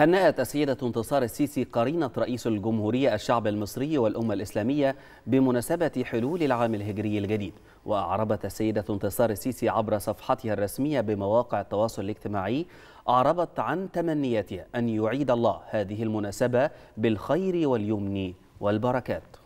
هنأت السيدة انتصار السيسي قرينة رئيس الجمهورية الشعب المصري والأمة الإسلامية بمناسبة حلول العام الهجري الجديد وأعربت السيدة انتصار السيسي عبر صفحتها الرسمية بمواقع التواصل الاجتماعي أعربت عن تمنياتها أن يعيد الله هذه المناسبة بالخير واليمن والبركات